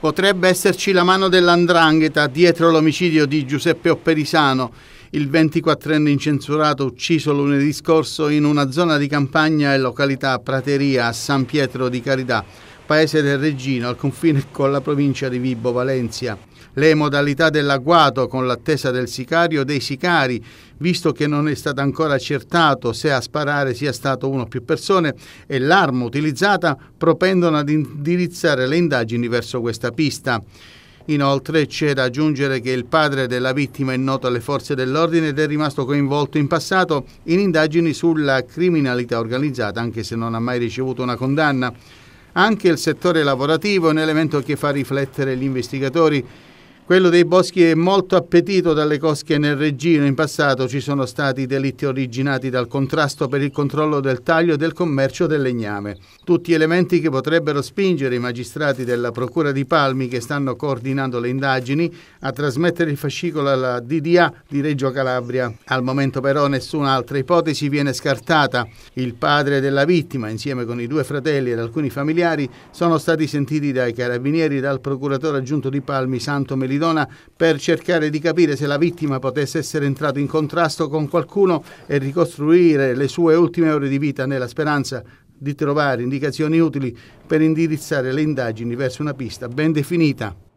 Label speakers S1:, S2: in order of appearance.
S1: Potrebbe esserci la mano dell'andrangheta dietro l'omicidio di Giuseppe Opperisano, il 24enne incensurato ucciso lunedì scorso in una zona di campagna e località Prateria a San Pietro di Carità, paese del Regino, al confine con la provincia di Vibo Valencia. Le modalità dell'agguato con l'attesa del sicario dei sicari, visto che non è stato ancora accertato se a sparare sia stato uno o più persone, e l'arma utilizzata propendono ad indirizzare le indagini verso questa pista. Inoltre c'è da aggiungere che il padre della vittima è noto alle forze dell'ordine ed è rimasto coinvolto in passato in indagini sulla criminalità organizzata, anche se non ha mai ricevuto una condanna. Anche il settore lavorativo è un elemento che fa riflettere gli investigatori quello dei boschi è molto appetito dalle cosche nel Regino. In passato ci sono stati delitti originati dal contrasto per il controllo del taglio e del commercio del legname. Tutti elementi che potrebbero spingere i magistrati della Procura di Palmi, che stanno coordinando le indagini, a trasmettere il fascicolo alla DDA di Reggio Calabria. Al momento però nessun'altra ipotesi viene scartata. Il padre della vittima, insieme con i due fratelli ed alcuni familiari, sono stati sentiti dai carabinieri e dal procuratore aggiunto di Palmi, Santo Melidoro Macedonia per cercare di capire se la vittima potesse essere entrata in contrasto con qualcuno e ricostruire le sue ultime ore di vita nella speranza di trovare indicazioni utili per indirizzare le indagini verso una pista ben definita.